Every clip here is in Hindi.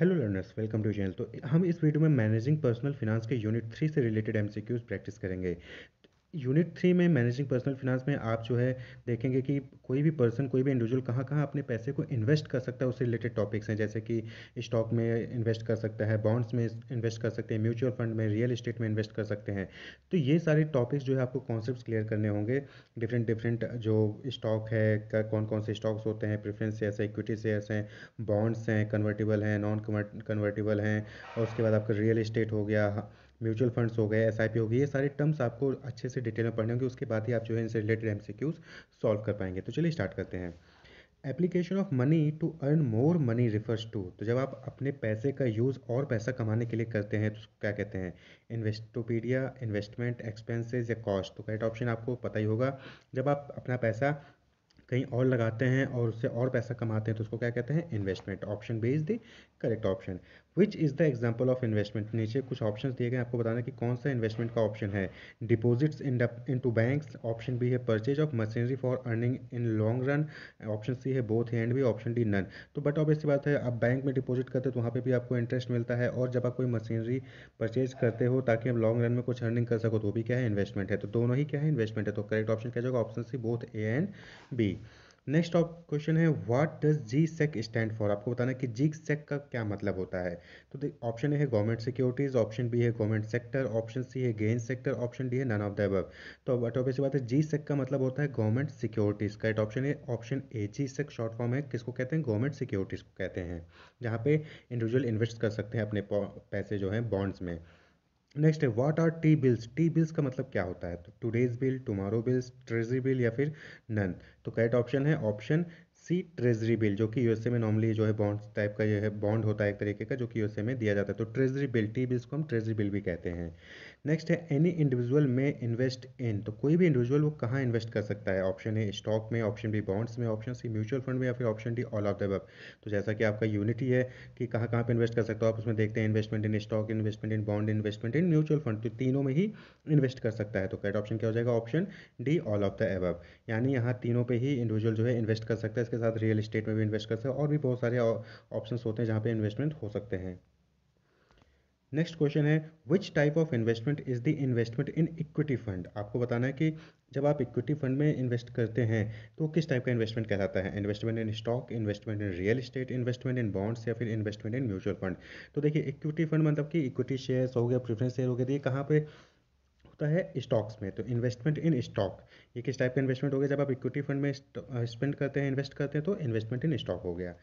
hello learners welcome to channel तो हम इस वीडियो में मैनेजिंग पर्सनल फाइनेंस के यूनिट थ्री से रिलेटेड एमसीक्यूज प्रैक्टिस करेंगे यूनिट थ्री में मैनेजिंग पर्सनल फिनांस में आप जो है देखेंगे कि कोई भी पर्सन कोई भी इंडिविजुअल कहाँ कहाँ अपने पैसे को इन्वेस्ट कर सकता है उससे रिलेटेड टॉपिक्स हैं जैसे कि स्टॉक में इन्वेस्ट कर सकता है बॉन्ड्स में इन्वेस्ट कर सकते हैं म्यूचुअल फंड में रियल इस्टेट में इन्वेस्ट कर सकते हैं तो ये सारे टॉपिक्स जो है आपको कॉन्सेप्ट क्लियर करने होंगे डिफरेंट डिफरेंट जो स्टॉक है कौन कौन से स्टॉक्स होते हैं प्रेफरेंस शेयर्स हैं इक्विटी शेयर्स हैं बॉन्ड्स हैं कन्वर्टेबल हैं नॉन कन्वर्टेबल हैं और उसके बाद आपका रियल इस्टेट हो गया म्यूचुअल फंड्स हो गए एस हो गई ये सारे टर्म्स आपको अच्छे से डिटेल में पढ़ने होंगे उसके बाद ही आप जो है इनसे रिलेटेड एम सॉल्व कर पाएंगे तो चलिए स्टार्ट करते हैं application of money to earn more money refers to तो जब आप अपने पैसे का यूज़ और पैसा कमाने के लिए करते हैं तो क्या कहते हैं इन्वेस्टोपीडिया इन्वेस्टमेंट एक्सपेंसेस या कॉस्ट तो करेक्ट ऑप्शन आपको पता ही होगा जब आप अपना पैसा कहीं और लगाते हैं और उससे और पैसा कमाते हैं तो उसको क्या कहते हैं investment option B is the correct option which is the example of investment नीचे कुछ ऑप्शन दिए गए आपको बताना कि कौन सा इन्वेस्टमेंट का ऑप्शन है deposits in into banks option B है purchase of machinery for earning in long run option C है बोथ एंड भी ऑप्शन डी नन तो बट ऑब्वियस बात है आप बैंक में डिपोजिट करते हो तो वहाँ पर भी आपको इंटरेस्ट मिलता है और जब आप कोई मशीनरी परचेज करते हो ताकि आप लॉन्ग रन में कुछ अर्निंग कर सको तो भी क्या है इन्वेस्टमेंट है तो दोनों ही क्या है इन्वेस्टमेंट है तो करेक्ट ऑप्शन क्या जाएगा option C both A and B next up question है what does G sec stand for आपको बताना है कि जी सेक का क्या मतलब होता है तो ऑप्शन ए है गवर्नमेंट सिक्योरिटीज ऑप्शन बी है गवर्नमेंट सेक्टर ऑप्शन सी है गेन सेक्टर ऑप्शन डी है नन ऑफ द अबव तो अब अटोपे से बात है जी सेक का मतलब होता है गवर्नमेंट सिक्योरिटीज का एट ऑप्शन है option A G sec short form है किसको कहते हैं गवर्नमेंट सिक्योरिटीज को कहते हैं जहाँ पे इंडिविजुअल इन्वेस्ट कर सकते हैं अपने पैसे जो हैं बॉन्ड्स में नेक्स्ट है what are T bills T bills का मतलब क्या होता है तो bill tomorrow bills treasury bill या फिर नन तो करेक्ट ऑप्शन है ऑप्शन सी ट्रेजरी बिल जो कि यूएसए में नॉर्मली जो है बॉन्ड टाइप का जो है बॉन्ड होता है एक तरीके का जो कि यूएसए में दिया जाता है तो ट्रेजरी बिल टी बिल्स को हम ट्रेजरी बिल भी कहते हैं नेक्स्ट है any individual may invest in तो कोई भी इंडिविजुअल वो कहाँ इन्वेस्ट कर सकता है ऑप्शन ए स्टॉक में ऑप्शन बी बॉन्ड्स में ऑप्शन सी म्यूचुअल फंड में या फिर option D all of the अब तो जैसा कि आपका यूनिटी है कि कहाँ कहाँ पर इन्वेस्ट कर सकते हो आप उसमें देखते हैं investment in stock investment in bond investment in mutual fund तो तीनों में ही इन्वेस्ट कर सकता है तो कैट ऑप्शन क्या हो जाएगा option D all of the above यानी यहाँ तीनों पे ही इंडिविजुअल जो है इन्वेस्ट कर सकता है इसके साथ रियल इस्टेट में भी इन्वेस्ट कर सकते हैं और भी बहुत सारे ऑप्शन होते हैं जहाँ पे इन्वेस्टमेंट हो सकते हैं नेक्स्ट क्वेश्चन है which type of investment is the investment in equity fund आपको बताना है कि जब आप इक्विटी फंड में इन्वेस्ट करते हैं तो किस टाइप का इन्वेस्टमेंट कहलाता है investment in stock investment in real estate investment in bonds या फिर इन्वेस्टमेंट इन म्यूचुअल फंड तो देखिए इक्विटी फंड मतलब कि इक्विटी शेयर्स हो गया प्रेफरेंस शेयर हो गया तो ये कहाँ पर होता है स्टॉक्स में तो इन्वेस्टमेंट इन स्टॉक ये किस टाइप का इन्वेस्टमेंट हो गया जब आप इक्विटी फंड में स्पेंड करते हैं इन्वेस्ट करते हैं तो इन्वेस्टमेंट इन स्टॉक हो गया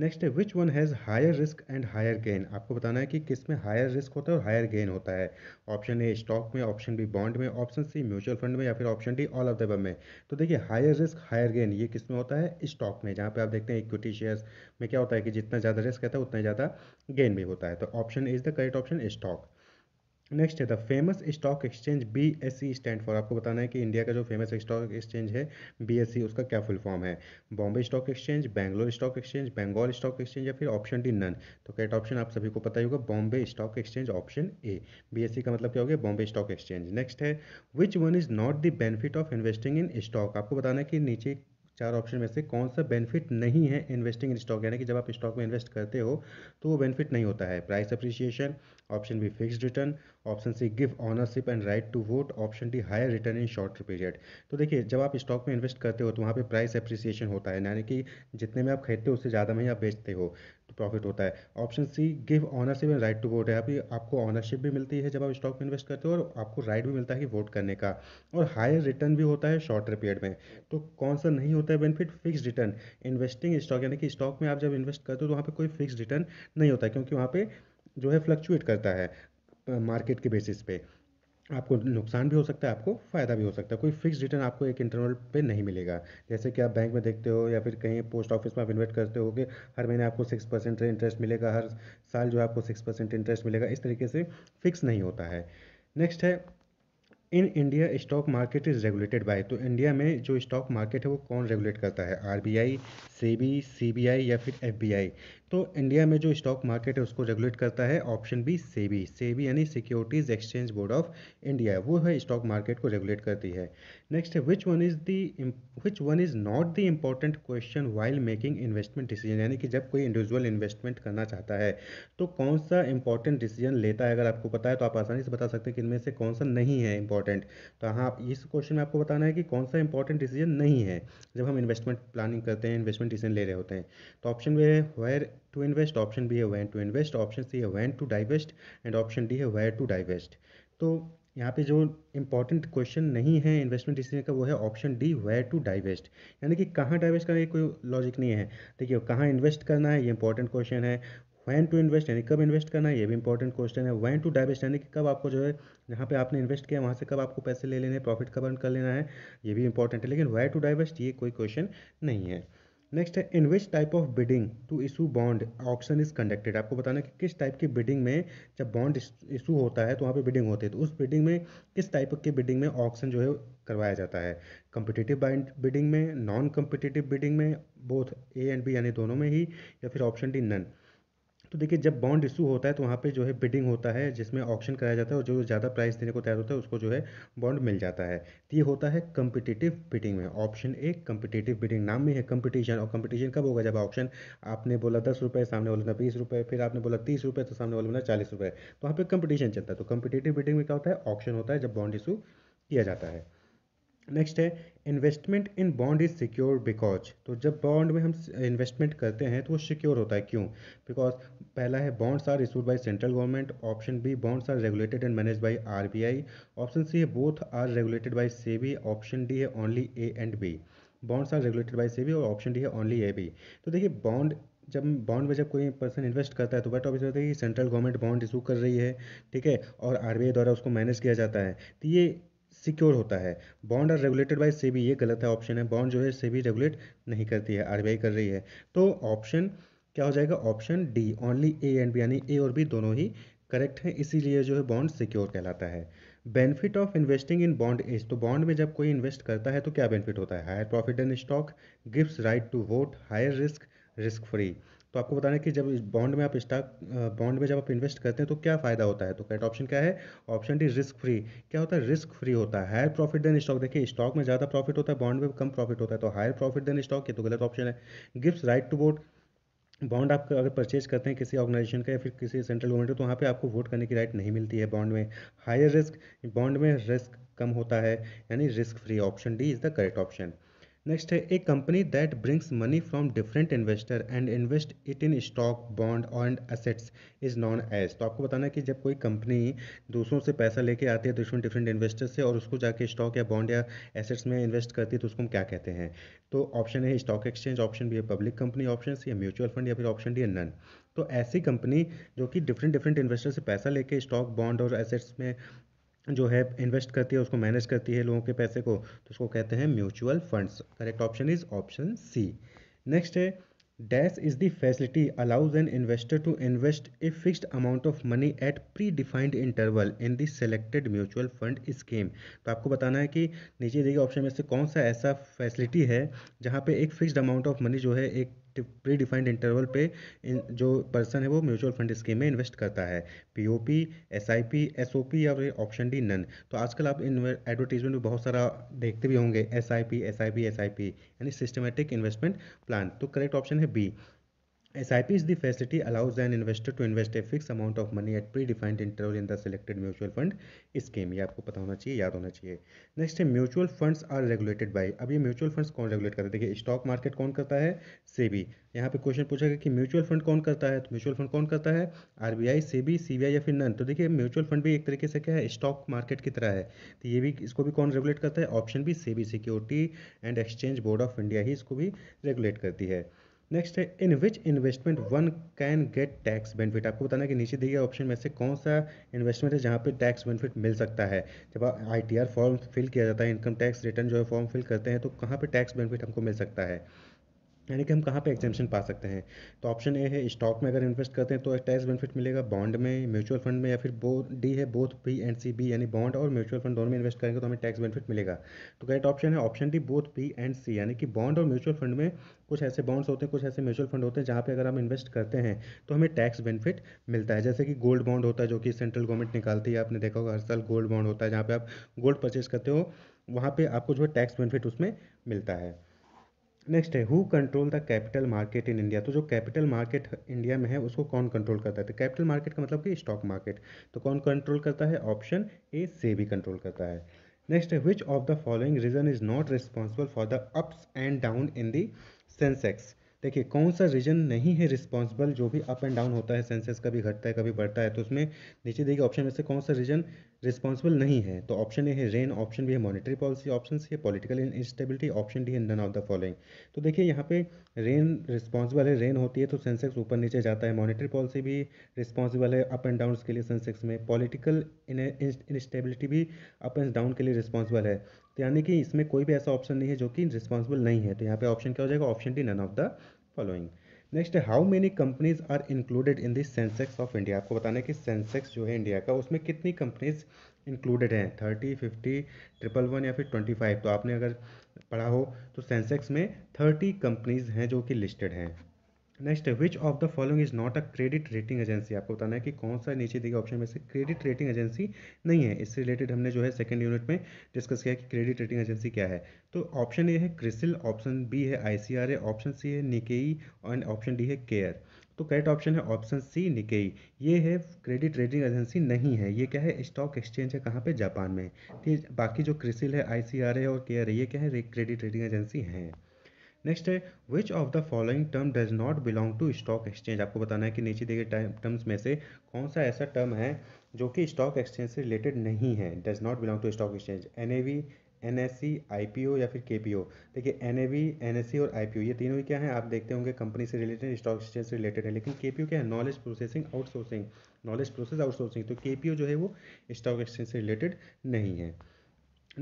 नेक्स्ट है which one has higher risk and higher gain आपको बताना है कि किस में हायर रिस्क होता है और हायर गेन होता है ऑप्शन ए स्टॉक में ऑप्शन बी बॉन्ड में ऑप्शन सी म्यूचुअल फंड में या फिर option D all of the में तो देखिए हायर रिस्क हायर गेन ये किस में होता है स्टॉक में जहाँ पर आप देखते हैं इक्विटी शेयर्स में क्या होता है कि जितना ज़्यादा रिस्क रहता है उतना ज़्यादा गेन भी होता है तो option is the correct option stock next है the famous stock exchange B S C stand for आपको बताना है कि इंडिया का जो फेमस स्टॉक एक्सचेंज है बी एस सी उसका क्या फुल फॉर्म है Bombay stock exchange Bangalore stock exchange Bengal stock exchange या फिर ऑप्शन डी नन तो कैट ऑप्शन आप सभी को पता ही होगा Bombay stock exchange option A B S सी का मतलब क्या हो गया बॉम्बे स्टॉक एक्सचेंज नेक्स्ट है which one is not the benefit of investing in stock आपको बताना है कि नीचे चार ऑप्शन में से कौन सा बेनिफिट नहीं है इन्वेस्टिंग इन स्टॉक यानी कि जब आप स्टॉक में इन्वेस्ट करते हो तो वो बेनिफिट नहीं होता है price appreciation option B fix return option C give ownership and right to vote option D higher return in short period तो देखिए जब आप स्टॉक में इन्वेस्ट करते हो तो वहाँ पर प्राइस अप्रिसिएशन होता है यानी कि जितने में आप खरीदते हो उससे ज़्यादा में ही आप बेचते हो प्रॉफिट होता है option C give ownership and right to vote है अभी आपको ऑनरशिप भी मिलती है जब आप स्टॉक में इन्वेस्ट करते हो और आपको राइट भी मिलता है कि वोट करने का और हायर रिटर्न भी होता है शॉर्ट पीरियड में तो कौन सा नहीं होता है benefit fix return investing stock यानी कि स्टॉक में आप जब इन्वेस्ट करते हो तो वहाँ पर कोई फिक्स रिटर्न नहीं होता है, क्योंकि वहाँ पर जो है फ्लक्चुएट करता है मार्केट के बेसिस पे आपको नुकसान भी हो सकता है आपको फ़ायदा भी हो सकता है कोई फिक्स रिटर्न आपको एक इंटरवल पे नहीं मिलेगा जैसे कि आप बैंक में देखते हो या फिर कहीं पोस्ट ऑफिस में आप इन्वेस्ट करते हो कि हर महीने आपको सिक्स परसेंट इंटरेस्ट मिलेगा हर साल जो है आपको सिक्स परसेंट इंटरेस्ट मिलेगा इस तरीके से फिक्स नहीं होता है नेक्स्ट है in India stock market is regulated by तो इंडिया में जो स्टॉक मार्केट है वो कौन रेगुलेट करता है सी बी आई या फिर आई तो इंडिया में जो स्टॉक मार्केट है उसको रेगुलेट करता है ऑप्शन बी सेबी सेबी यानी securities exchange board of India वो है स्टॉक मार्केट को रेगुलेट करती है next which one is the which one is not the important question while making investment decision यानी कि जब कोई इंडिविजुअल इन्वेस्टमेंट करना चाहता है तो कौन सा इंपॉर्टेंट डिसीजन लेता है अगर आपको पता है तो आप आसानी से बता सकते हैं कि इनमें से कौन सा नहीं है इंपॉर्टेंट तो हाँ इस क्वेश्चन में आपको बताना है कि कौन सा इंपॉर्टेंट डिसीजन नहीं है जब हम इन्वेस्टमेंट प्लानिंग करते हैं इन्वेस्टमेंट डिसीजन ले रहे होते हैं तो ऑप्शन वे है where to invest option B है when to invest option C है when to divest and option D है वेयर टू डाइवेस्ट तो यहाँ पे जो इंपॉर्टेंट क्वेश्चन नहीं है इन्वेस्टमेंट डिसीजन का वो है option D where to divest यानी कि कहाँ डाइवेस्ट करने की कोई लॉजिक नहीं है देखिए कहाँ इन्वेस्ट करना है ये इंपॉर्टेंट क्वेश्चन है वैन टू इन्वेस्ट यानी कब इन्वेस्ट करना है ये भी इंपॉर्टेंट क्वेश्चन है वैन टू डाइवेस्ट यानी कि कब आपको जो है जहाँ पे आपने इन्वेस्ट किया वहाँ से कब आपको पैसे ले लेने प्रॉफिट कब अर्न कर लेना है ये भी इंपॉर्टेंट है लेकिन वेयर टू डाइवेस्ट ये कोई क्वेश्चन नहीं है नेक्स्ट है in which type of bidding to issue bond auction is conducted आपको बताना कि किस टाइप की बिडिंग में जब बॉन्ड इशू होता है तो वहाँ पे बिडिंग होती है तो उस बिडिंग में किस टाइप के बिडिंग में ऑक्शन जो है करवाया जाता है कम्पिटिटिव बिडिंग में नॉन कम्पिटिटिव बिडिंग में बोथ ए एंड बी यानी दोनों में ही या फिर ऑप्शन डी नन तो देखिए जब बॉन्ड इशू होता है तो वहाँ पे जो है बिडिंग होता है जिसमें ऑप्शन कराया जाता है और जो ज़्यादा प्राइस देने को तैयार होता है उसको जो है बॉन्ड मिल जाता है तो ये होता है कम्पिटेटिव बिडिंग में ऑप्शन ए कम्पिटेटिव बिडिंग नाम में है कम्पिटिशन और कम्पिटिशन कब होगा जब ऑप्शन आपने बोला दस रुपये सामने वाले ना बीस रुपये फिर आपने बोला तीस रुपये तो सामने वाले ना चालीस रुपये तो वहाँ पर कम्पिटिशन चलता है तो कम्पिटेटिव बिडिंग में क्या होता है ऑप्शन होता है जब बॉन्ड इशू किया जाता है नेक्स्ट है investment in bond is secure because तो जब बॉन्ड में हम इन्वेस्टमेंट करते हैं तो वो सिक्योर होता है क्यों बिकॉज पहला है bonds are issued by central government option B bonds are regulated and manage by RBI option C है बोथ आर रेगुलेटेड बाई से ऑप्शन डी है only A and B bonds are regulated by SEBI और ऑप्शन डी है ओनली ए बी तो देखिए बॉन्ड जब बॉन्ड में जब कोई पर्सन इन्वेस्ट करता है तो बट ऑब्वियस तो होता है कि सेंट्रल गवर्नमेंट बॉन्ड इशू कर रही है ठीक है और आरबीआई द्वारा उसको मैनेज किया जाता है तो ये सिक्योर होता है bond are regulated by SEBI ये गलत है ऑप्शन है बॉन्ड जो है सेबी रेगुलेट नहीं करती है आरबीआई कर रही है तो ऑप्शन क्या हो जाएगा option D only A and B यानी ए और बी दोनों ही करेक्ट है इसीलिए जो है बॉन्ड सिक्योर कहलाता है benefit of investing in bond is तो बॉन्ड में जब कोई इन्वेस्ट करता है तो क्या बेनिफिट होता है higher profit and stock gives right to vote higher risk risk free तो आपको बताना है कि जब बॉन्ड में आप स्टॉक बॉन्ड में जब आप इन्वेस्ट करते हैं तो क्या फ़ायदा होता है तो करेक्ट ऑप्शन क्या है ऑप्शन डी रिस्क फ्री क्या होता है रिस्क फ्री होता है हायर प्रॉफिट देन स्टॉक देखिए स्टॉक में ज़्यादा प्रॉफिट होता है बॉन्ड में कम प्रॉफिट होता है तो हायर प्रॉफिट देन स्टॉक ये तो गलत ऑप्शन है gift right to vote bond आप अगर परचेज करते हैं किसी ऑर्गेनाइजेशन का या फिर किसी सेंट्रल गवर्नमेंट का तो वहाँ पे आपको वोट करने की राइट नहीं मिलती है बॉन्ड में हायर रिस्क बॉन्ड में रिस्क कम होता है यानी risk free option D is the correct option next है a company that brings money from different investor and invest it in stock bond and assets is known as तो आपको बताना कि जब कोई कंपनी दूसरों से पैसा लेके आती है दूसरों डिफरेंट इन्वेस्टर से और उसको जाके स्टॉक या बॉन्ड या एसेट्स में इन्वेस्ट करती है तो उसको हम क्या कहते हैं तो ऑप्शन है स्टॉक एक्सचेंज ऑप्शन भी है पब्लिक कंपनी ऑप्शन या म्यूचुअल फंड या फिर ऑप्शन डी है नन तो ऐसी कंपनी जो कि डिफरेंट डिफरेंट इन्वेस्टर से पैसा लेके स्टॉक बॉन्ड और एसेट्स में जो है इन्वेस्ट करती है उसको मैनेज करती है लोगों के पैसे को तो उसको कहते हैं mutual funds correct option is option C next है dash is the facility allows an investor to invest a fixed amount of money at predefined interval in the selected mutual fund scheme तो आपको बताना है कि नीचे देखिए गए ऑप्शन में से कौन सा ऐसा फैसिलिटी है जहाँ पे एक फिक्स्ड अमाउंट ऑफ मनी जो है एक प्री डिफाइंड इंटरवल पे इन जो पर्सन है वो म्यूचुअल फंड स्कीम में इन्वेस्ट करता है P O P S I P S O P या फिर ऑप्शन डी नन तो आजकल आप इन एडवर्टीजमेंट में बहुत सारा देखते भी होंगे S I P S I P S I P यानी सिस्टमेटिक इन्वेस्टमेंट प्लान तो करेक्ट ऑप्शन है B SIP is the facility allows an investor to invest a fixed amount of money at predefined interval in the selected mutual fund scheme ये आपको पता होना चाहिए याद होना चाहिए नेक्स्ट है mutual funds are regulated by अब ये म्यूचुअल फंड्स कौन रेगुलेट करते हैं देखिए स्टॉक मार्केट कौन करता है सेबी यहाँ पे क्वेश्चन पूछा गया कि म्यूचुअल फंड कौन करता है तो म्यूचुअल फंड कौन करता है R B C SEBI I या फिर नन तो देखिए म्यूचुअल फंड भी एक तरीके से क्या है स्टॉक मार्केट की तरह है तो ये भी इसको भी कौन रेगुलेट करता है ऑप्शन भी SEBI security and exchange board of India ही इसको भी रेगुलेट करती है नेक्स्ट है in which investment one can get tax benefit आपको बताना कि नीचे दिए गए ऑप्शन में से कौन सा इन्वेस्टमेंट है जहाँ पे टैक्स बेनिफिट मिल सकता है जब I T R form fill किया जाता है इनकम टैक्स रिटर्न जो है फॉर्म फिल करते हैं तो कहाँ पे टैक्स बेनिफिट हमको मिल सकता है यानी कि हम कहाँ पे एक्जेंशन पा सकते हैं तो ऑप्शन ए है स्टॉक में अगर इन्वेस्ट करते हैं तो टैक्स बेनिफिट मिलेगा बॉन्ड में म्यूचुअल फंड में या फिर बो डी है both P and C B यानी बॉन्ड और म्यूचुअल फंड दोनों में इन्वेस्ट करेंगे तो हमें टैक्स बेनिफिट मिलेगा तो करेक्ट ऑप्शन है option D both P and C यानी कि बॉन्ड और म्यूचुअल फंड में कुछ ऐसे बॉन्ड्स होते हैं कुछ ऐसे म्यूचुअल फंड होते हैं जहाँ पर अगर हम इन्वेस्ट करते हैं तो हमें टैक्स बेनिफिट मिलता है जैसे कि गोल्ड बॉन्ड होता है जो कि सेंट्रल गवर्नमेंट निकालती है आपने देखा होगा हर साल गोल्ड बॉन्ड होता है जहाँ पर आप गोल्ड परचेज करते हो वहाँ पर आपको जो है टैक्स बेनिफिट उसमें मिलता है नेक्स्ट है who control the capital market in India तो जो कैपिटल मार्केट इंडिया में है उसको कौन कंट्रोल करता है तो कैपिटल मार्केट का मतलब कि स्टॉक मार्केट तो कौन कंट्रोल करता है ऑप्शन ए से भी कंट्रोल करता है नेक्स्ट है which of the following reason is not responsible for the ups and down in the Sensex देखिए कौन सा रीजन नहीं है रिस्पॉन्सिबल जो भी अप एंड डाउन होता है सेंसेक्स कभी घटता है कभी बढ़ता है तो उसमें नीचे देखिए ऑप्शन में से कौन सा रीजन रिस्पॉन्सिबल नहीं है तो ऑप्शन ए है रेन ऑप्शन भी है मॉनेटरी पॉलिसी ऑप्शन सी है पॉलिटिकल इंस्टेबिलिटी ऑप्शन डी है नन ऑफ द फॉलोइंग तो देखिए यहाँ पे रेन रिस्पॉन्सिबल है रेन होती है तो सेंसेक्स ऊपर नीचे जाता है मॉनेटरी पॉलिसी भी रिस्पॉन्सिबल है अप एंड डाउन के लिए सेंसेक्स में पॉलिटिकल इंस्टेबिलिटी भी अप एंड डाउन के लिए रिस्पॉन्सिबल है तो यानी कि इसमें कोई भी ऐसा ऑप्शन नहीं है जो कि रिस्पॉन्सिबल नहीं है तो यहाँ पर ऑप्शन क्या हो जाएगा option D none of the following next how many companies are included in this Sensex of India आपको बताना है कि सेंसेक्स जो है इंडिया का उसमें कितनी कंपनीज इंक्लूडेड हैं थर्टी फिफ्टी ट्रिपल वन या फिर ट्वेंटी फाइव तो आपने अगर पढ़ा हो तो सेंसेक्स में थर्टी कंपनीज हैं जो कि लिस्टेड हैं नेक्स्ट है which of the following is not a credit rating agency आपको बताना है कि कौन सा नीचे दिए ऑप्शन में से क्रेडिट रेटिंग एजेंसी नहीं है इससे रिलेटेड हमने जो है सेकंड यूनिट में डिस्कस किया कि क्रेडिट रेटिंग एजेंसी क्या है तो ऑप्शन ए है क्रिसिल ऑप्शन बी है आई ऑप्शन सी है निकेई एंड ऑप्शन डी है केयर तो करेक्ट ऑप्शन है ऑप्शन सी निकेई ये है क्रेडिट रेटिंग एजेंसी नहीं है ये क्या है स्टॉक एक्सचेंज है कहाँ पर जापान में ठीक बाकी जो क्रिसिल है आई है और केयर है ये क्या है क्रेडिट रेटिंग एजेंसी हैं नेक्स्ट है which of the following term does not belong to stock exchange आपको बताना है कि नीचे दिए गए टर्म्स में से कौन सा ऐसा टर्म है जो कि स्टॉक एक्सचेंज से रिलेटेड नहीं है does not belong to stock exchange N A V N S C I P O या फिर के पी ओ देखिए N A V N S C और आई पी ओ ये तीनों ही क्या है आप देखते होंगे कंपनी से रिलेटेड स्टॉक एक्सचेंज से रिलेटेड है लेकिन के पी ओ क्या है knowledge processing outsourcing knowledge process outsourcing तो के पी ओ जो है वो स्टॉक एक्सचेंज से रिलेटेड नहीं है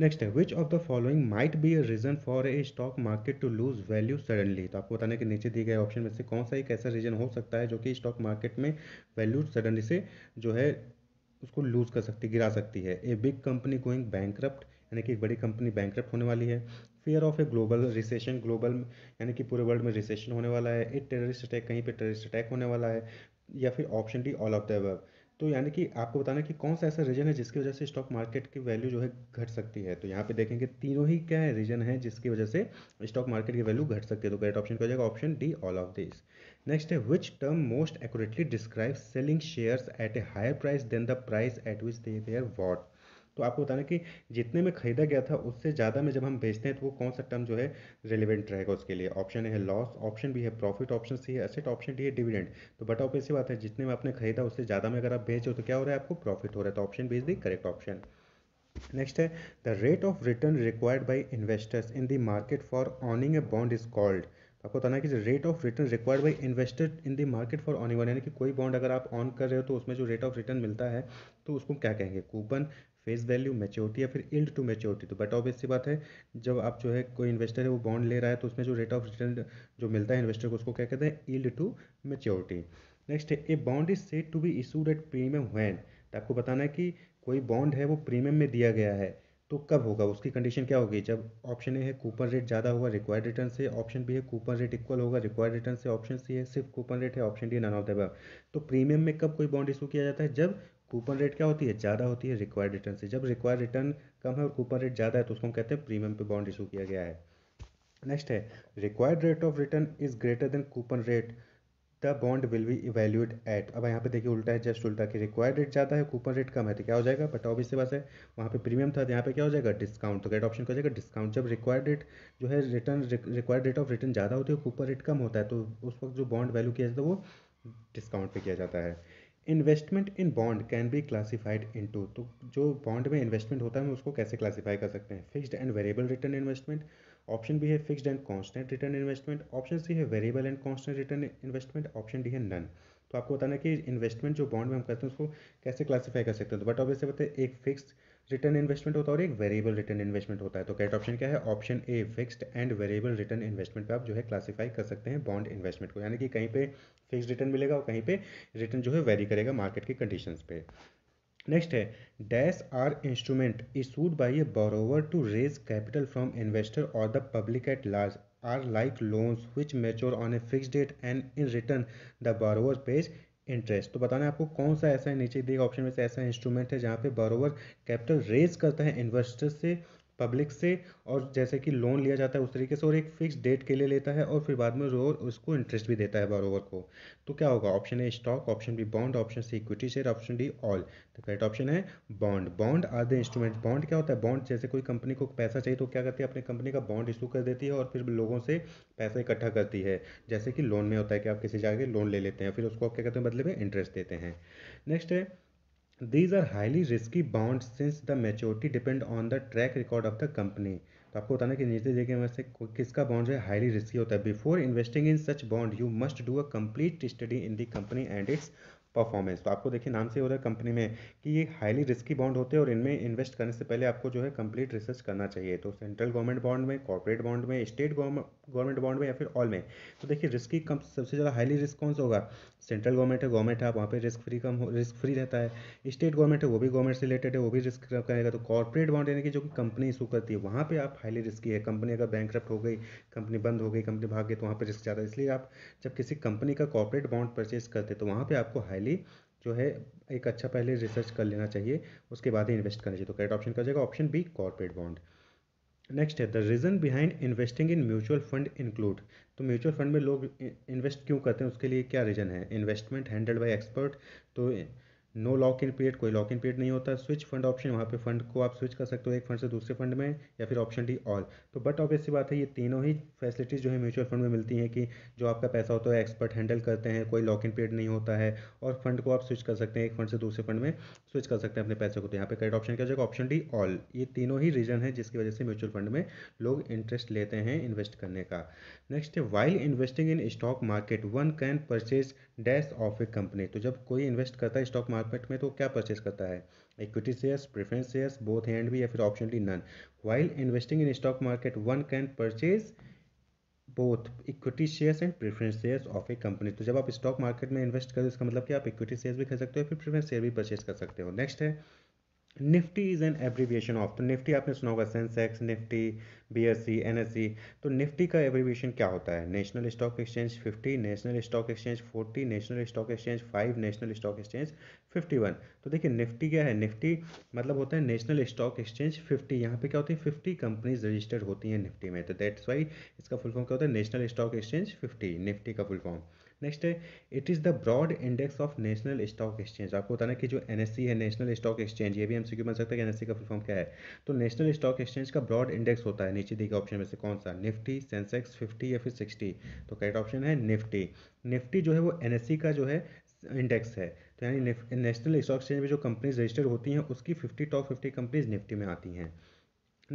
नेक्स्ट है which of the following might be a reason for a stock market to lose value suddenly तो आपको बताने के नीचे दिए गए ऑप्शन में से कौन सा एक ऐसा रीजन हो सकता है जो कि स्टॉक मार्केट में वैल्यू सडनली से जो है उसको लूज कर सकती गिरा सकती है a big company going bank यानी कि एक बड़ी कंपनी बैंक होने वाली है fair of a global recession global यानी कि पूरे वर्ल्ड में रिसेशन होने वाला है ए टेररिस्ट अटैक कहीं पर टेररिस्ट अटैक होने वाला है या फिर option D all of the above तो यानी कि आपको बताना कि कौन सा ऐसा रीजन है जिसकी वजह से स्टॉक मार्केट की वैल्यू जो है घट सकती है तो यहाँ पे देखेंगे तीनों ही क्या है रीजन है जिसकी वजह से स्टॉक मार्केट की वैल्यू घट सकती है तो करेक्ट ऑप्शन क्या हो जाएगा option D all of this next है which term most accurately describe selling shares at a higher price than the price at which there what तो आपको बताना कि जितने में ख़रीदा गया था उससे ज़्यादा में जब हम बेचते हैं तो वो कौन सा टर्म जो है रेलिवेंट रहेगा उसके लिए ऑप्शन है लॉस ऑप्शन भी है प्रॉफिट ऑप्शन सी है असेट ऑप्शन डी है डिविडेंड तो बट ऑफ ऐसी बात है जितने में आपने खरीदा उससे ज़्यादा में अगर आप बेचो तो क्या हो रहा है आपको प्रॉफिट हो रहा है तो option B is the correct option next है the rate of return required by investors in the market for owning a bond is called आपको बताना है कि rate of return required by investor in the market for owning one यानी कि कोई बॉन्ड अगर आप ऑन कर रहे हो तो उसमें जो रेट ऑफ रिटर्न मिलता है तो उसको क्या कहेंगे कूपन फेस वैल्यू मेच्योरिटी या फिर इंड टू मेच्योरिटी तो बट ऑब्वियस सी बात है जब आप जो है कोई इन्वेस्टर है वो बॉन्ड ले रहा है तो उसमें जो रेट ऑफ रिटर्न जो मिलता है इन्वेस्टर को उसको क्या कहते हैं ईल्ड टू मेच्योरिटी नेक्स्ट है a bond is set to be issued at premium when तो आपको बताना है कि कोई बॉन्ड है वो प्रीमियम में दिया गया है तो कब होगा उसकी कंडीशन क्या होगी जब ऑप्शन ए है कूपन रेट ज़्यादा होगा रिक्वायर्ड रिटर्न से ऑप्शन बी है कूपन रेट इक्वल होगा रिक्वायर्ड रिटर्न से ऑप्शन सी है सिर्फ कूपन रेट है option D none of the तो प्रीमियम में कब कोई बॉन्ड इशू किया जाता है जब कूपन रेट क्या होती है ज़्यादा होती है रिक्वायर्ड रिटर्न से जब रिक्वायर्ड रिटर्न कम है और कूपन रेट ज़्यादा है तो उसको हम कहते हैं प्रीमियम पे बॉन्ड इशू किया गया है नेक्स्ट है required rate of return is greater than coupon rate the bond will be evaluate at अब यहाँ पे देखिए उल्टा है जस्ट उल्टा कि रिक्वायर्ड रेट ज़्यादा है कूपन रेट कम है तो क्या हो जाएगा बट ऑबिस से बात है वहाँ पे प्रीमियम था तो यहाँ पे क्या हो जाएगा डिस्काउंट तो गेट ऑप्शन क्या हो जाएगा डिस्काउंट जब रिक्वायर्ड रेट जो है return required rate of return ज़्यादा होती है कूपन रेट कम होता है तो उस वक्त जो बॉन्ड वैल्यू किया जाता है वो डिस्काउंट पे किया जाता है investment in bond can be classified to तो जो बॉन्ड में इन्वेस्टमेंट होता है हम उसको कैसे क्लासीफाई कर सकते हैं fixed and variable return investment option B है fixed and constant return investment option C है variable and constant return investment option D है नन तो आपको बताना कि इन्वेस्टमेंट जो बॉन्ड में हम करते हैं उसको कैसे क्लासीफाई कर सकते हैं तो बट ऑब्वियसली बताए एक फिक्स्ड रिटर्न इन्वेस्टमेंट होता है और एक वेरिएबल रिटर्न इन्वेस्टमेंट होता है तो कैट ऑप्शन क्या है option A fixed and variable return investment पे आप जो है क्लासिफाई कर सकते हैं बॉन्ड इन्वेस्टमेंट को यानी कि कहीं पे फिक्स रिटर्न मिलेगा और कहीं पे रिटर्न जो है वेरी करेगा मार्केट की कंडीशन पे नेक्स्ट है dash are instrument issued by a borrower to raise capital from investor और the public at large are like loans which mature on a fix date and in return the borrower pays interest तो बताना है आपको कौन सा ऐसा है नीचे दिए ऑप्शन में से ऐसा इंस्ट्रूमेंट है जहाँ पे बरोवर कैपिटल रेज करता है इन्वेस्टर से पब्लिक से और जैसे कि लोन लिया जाता है उस तरीके से और एक फिक्स डेट के लिए लेता है और फिर बाद में रोर उसको इंटरेस्ट भी देता है बारोवर को तो क्या होगा option A stock option B bond option C equity share option D all तो करेक्ट ऑप्शन है bond bond are the instrument bond क्या होता है बॉन्ड जैसे कोई कंपनी को पैसा चाहिए तो क्या करती है अपनी कंपनी का बॉन्ड इशू कर देती है और फिर लोगों से पैसा इकट्ठा करती है जैसे कि लोन में होता है कि आप किसी जाके लोन ले लेते हैं फिर उसको आप क्या कहते हैं बदले में इंटरेस्ट देते हैं नेक्स्ट है these are highly risky bond since the maturity depend on the track record of the company तो आपको बताना कि निचले देखे में से किसका बॉन्ड जो है हाईली रिस्की होता है before investing in such bond you must do a complete study in the company and its performance तो आपको देखिए नाम से हो रहा है कंपनी में कि ये हाईली रिस्की बॉन्ड होते हैं और इनमें इन्वेस्ट करने से पहले आपको जो है कंप्लीट रिसर्च करना चाहिए तो सेंट्रल गवर्नमेंट बॉन्ड में कॉर्पोरेट बॉन्ड में स्टेट गवर्नमेंट बॉन्ड में या फिर ऑल में तो देखिए रिस्की कम सबसे ज़्यादा हाईली रिस्क कौन सा होगा सेंट्रल गवर्नमेंट है गवर्नमेंट है आप वहाँ पर रिस्क फ्री कम रिस्क फ्री रहता है स्टेट गवर्नमेंट है वो भी गवर्नमेंट से रिलेटेड है वो भी रिस्क करेगा तो कॉर्पोरेट बॉन्ड यानी कि जो कि कंपनी इशू करती है वहाँ पर आप हाईली रिस्की है कंपनी अगर बैंक हो गई कंपनी बंद हो गई कंपनी भाग गई तो वहाँ पर रिस्क ज़्यादा इसलिए आप जब किसी कंपनी का कॉर्पोरेट बॉन्ड परचेज करते तो वहाँ पर आपको हाईली पहली जो है एक अच्छा पहले रिसर्च कर लेना चाहिए उसके बाद ही इन्वेस्ट करना चाहिए तो करेक्ट ऑप्शन का जाएगा option B corporate bond next है the reason behind investing in mutual fund include तो म्यूचुअल फंड में लोग इन्वेस्ट क्यों करते हैं उसके लिए क्या रीज़न है इन्वेस्टमेंट हैंडल्ड बाई एक्सपर्ट तो नो लॉक इन पीरियड कोई लॉक इन पीरियड नहीं होता स्विच फंड ऑप्शन वहाँ पे फंड को आप स्विच कर सकते हो एक फंड से दूसरे फंड में या फिर ऑप्शन डी ऑल तो बट ऑब्वियस सी बात है ये तीनों ही फैसिलिटीज़ जो है म्यूचुअल फंड में मिलती हैं कि जो आपका पैसा होता है एक्सपर्ट हैंडल करते हैं कोई लॉक इन पीरियड नहीं होता है और फंड को आप स्विच कर सकते हैं एक फंड से दूसरे फंड में स्विच कर सकते हैं अपने पैसे को तो यहाँ पे करेक्ट ऑप्शन क्या जाएगा ऑप्शन डी ऑल ये तीनों ही रीजन है जिसकी वजह से म्यूचुअल फंड में लोग इंटरेस्ट लेते हैं इन्वेस्ट करने का नेक्स्ट है while investing in stock market one can purchase dash of a company तो जब कोई इन्वेस्ट करता है स्टॉक मार्केट में तो क्या परचेज करता है equity shares preference shares both hand भी या फिर optionally none while investing in stock market one can purchase both equity shares and preference shares of a company तो जब आप स्टॉक मार्केट में इन्वेस्ट करें इसका मतलब कि आप इक्विटी शेयर भी खरीद सकते हो फिर प्रेफरेंस शेयर भी परचेज कर सकते हो नेक्स्ट है Nifty is an abbreviation of तो निफ्टी आपने सुना होगा Sensex Nifty BSC NSC e, e, तो निफ्टी का एब्रीवेशन क्या होता है national stock exchange 50 national stock exchange 40 national stock exchange 5 national stock exchange 51 तो देखिए निफ्टी क्या है निफ्टी मतलब होता है नेशनल स्टॉक एक्सचेंज 50 यहाँ पे क्या होती है 50 कंपनीज रजिस्टर्ड होती हैं निफ्टी में तो दैट्स वाई इसका फुल फॉर्म क्या होता है national stock exchange fifty Nifty का फुल फॉर्म नेक्स्ट है it is the broad index of national stock exchange आपको बताना कि जो एन e है नेशनल स्टॉक एक्सचेंज ये भी हम सिक्यू बन सकता है कि एन का फुल फॉर्म क्या है तो नेशनल स्टॉक एक्सचेंज का ब्रॉड इंडेक्स होता है नीचे दिए ऑप्शन में से कौन सा निफ्टी सेंसेक्स फिफ्टी या फिर सिक्सटी तो करेक्ट ऑप्शन है निफ्टी निफ्टी जो है वो एन e का जो है इंडेक्स है तो यानी नेशनल स्टॉक एक्सचेंज में जो कंपनीज रजिस्टर्ड होती हैं उसकी fifty top fifty companies Nifty में आती हैं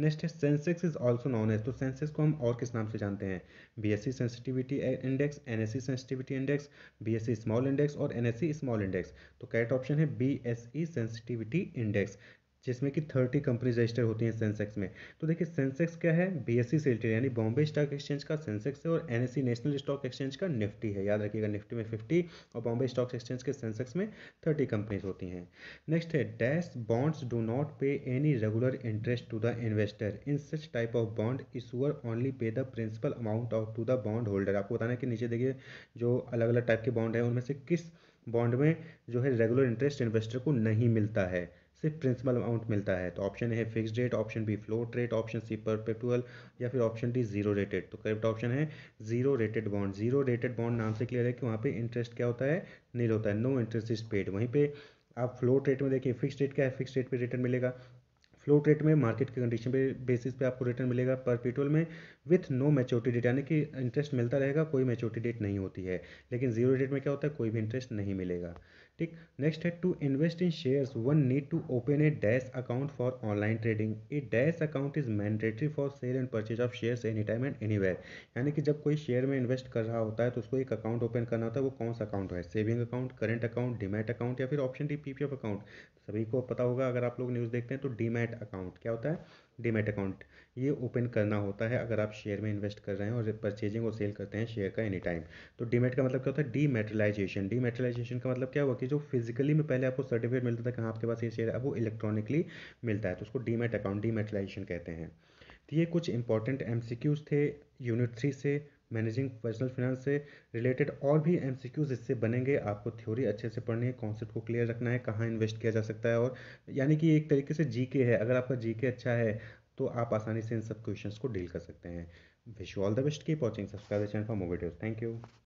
नेक्स्ट है Sensex is also known as तो सेंसेक्स को हम और किस नाम से जानते हैं B S C sensitivity index N S C sensitivity index B S C small index और N S C small index तो करेक्ट ऑप्शन है B S E sensitivity index जिसमें कि थर्टी कंपनीज रजिस्टर होती हैं सेंसेक्स में तो देखिए सेंसेक्स क्या है बीएससी से रिलेटेड यानी बॉम्बे स्टॉक एक्सचेंज का सेंसेक्स है और एनएससी नेशनल स्टॉक एक्सचेंज का निफ्टी है याद रखिएगा निफ्टी में फिफ्टी और बॉम्बे स्टॉक एक्सचेंज के सेंसेक्स में थर्टी कंपनीज होती हैं नेक्स्ट है dash bonds do not pay any regular interest to the investor in such type of bond issuer only pay the principal amount of to the bond holder आपको बताना है कि नीचे देखिए जो अलग अलग टाइप के बॉन्ड है उनमें से किस बॉन्ड में जो है रेगुलर इंटरेस्ट इन्वेस्टर को नहीं मिलता है सिर्फ प्रिंसिपल अमाउंट मिलता है तो ऑप्शन है fix rate option B float rate option C perpetual या फिर ऑप्शन डी जीरो रेटेड तो करेक्ट ऑप्शन है zero rated bond zero rated bond नाम से क्लियर है कि वहाँ पे इंटरेस्ट क्या होता है नील होता है नो इंटरेस्ट इज पेड वहीं पर आप फ्लोट रेट में देखिए फिक्स रेट क्या है फिक्स रेट पर रिटर्न मिलेगा फ्लोट रेट में मार्केट के कंडीशन पे बेसिस पे आपको रिटर्न मिलेगा पर पेट्रोल में विथ नो मेच्योरिटी डेट यानी कि इंटरेस्ट मिलता रहेगा कोई मेच्योरिटी डेट नहीं होती है लेकिन जीरो रेट में क्या होता है कोई भी इंटरेस्ट नहीं मिलेगा ठीक नेक्स्ट है to invest in shares one need to open a dash account for online trading a dash account is mandatory for sale and purchase of shares any time and any यानी कि जब कोई शेयर में इन्वेस्ट कर रहा होता है तो उसको एक अकाउंट ओपन करना होता है वो कौन सा अकाउंट है saving account current account demat account या फिर ऑप्शन डी पी अकाउंट सभी को पता होगा अगर आप लोग न्यूज़ देखते हैं तो डीमैट अकाउंट क्या होता है डीमैट अकाउंट ये ओपन करना होता है अगर आप शेयर में इन्वेस्ट कर रहे हैं और परचेजिंग और सेल करते हैं शेयर का एनी टाइम तो डीमेट का मतलब क्या होता है डीमेटलाइजेशन डीमेटलाइजेशन का मतलब क्या हुआ कि जो फिजिकली में पहले आपको सर्टिफिकेट मिलता था कि हाँ आपके पास ये शेयर है अब वो इलेक्ट्रॉनिकली मिलता है तो उसको डीमेट अकाउंट डीमेटलाइजेशन कहते हैं तो ये कुछ इंपॉर्टेंट एम थे यूनिट थ्री से मैनेजिंग पर्सनल फाइनेंस से रिलेटेड और भी एम इससे बनेंगे आपको थ्योरी अच्छे से पढ़नी है कॉन्सेप्ट को क्लियर रखना है कहाँ इन्वेस्ट किया जा सकता है और यानी कि एक तरीके से जी है अगर आपका जी अच्छा है तो आप आसानी से इन सब क्वेश्चंस को डील कर सकते हैं wish you all the best की पॉचिंग subscribe channel for mobile thank you